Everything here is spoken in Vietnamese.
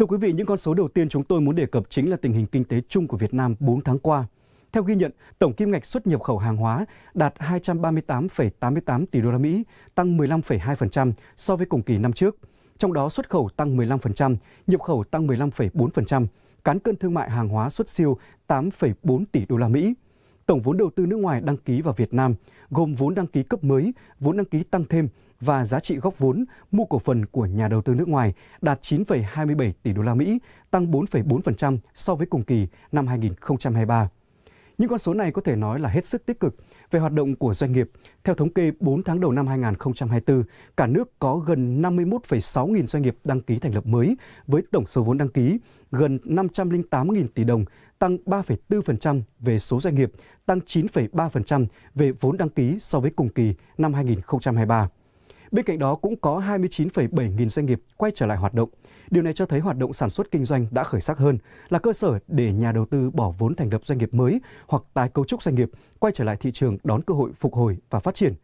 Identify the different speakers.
Speaker 1: Thưa quý vị, những con số đầu tiên chúng tôi muốn đề cập chính là tình hình kinh tế chung của Việt Nam 4 tháng qua. Theo ghi nhận, tổng kim ngạch xuất nhập khẩu hàng hóa đạt 238,88 tỷ đô la Mỹ, tăng 15,2% so với cùng kỳ năm trước. Trong đó xuất khẩu tăng 15%, nhập khẩu tăng 15,4%, cán cân thương mại hàng hóa xuất siêu 8,4 tỷ đô la Mỹ tổng vốn đầu tư nước ngoài đăng ký vào Việt Nam gồm vốn đăng ký cấp mới, vốn đăng ký tăng thêm và giá trị góp vốn mua cổ phần của nhà đầu tư nước ngoài đạt 9,27 tỷ đô la Mỹ, tăng 4,4% so với cùng kỳ năm 2023. Những con số này có thể nói là hết sức tích cực về hoạt động của doanh nghiệp. Theo thống kê 4 tháng đầu năm 2024, cả nước có gần 51,6 nghìn doanh nghiệp đăng ký thành lập mới với tổng số vốn đăng ký gần 508 nghìn tỷ đồng, tăng 3,4% về số doanh nghiệp, tăng 9,3% về vốn đăng ký so với cùng kỳ năm 2023. Bên cạnh đó cũng có 29,7 nghìn doanh nghiệp quay trở lại hoạt động. Điều này cho thấy hoạt động sản xuất kinh doanh đã khởi sắc hơn, là cơ sở để nhà đầu tư bỏ vốn thành lập doanh nghiệp mới hoặc tái cấu trúc doanh nghiệp, quay trở lại thị trường đón cơ hội phục hồi và phát triển.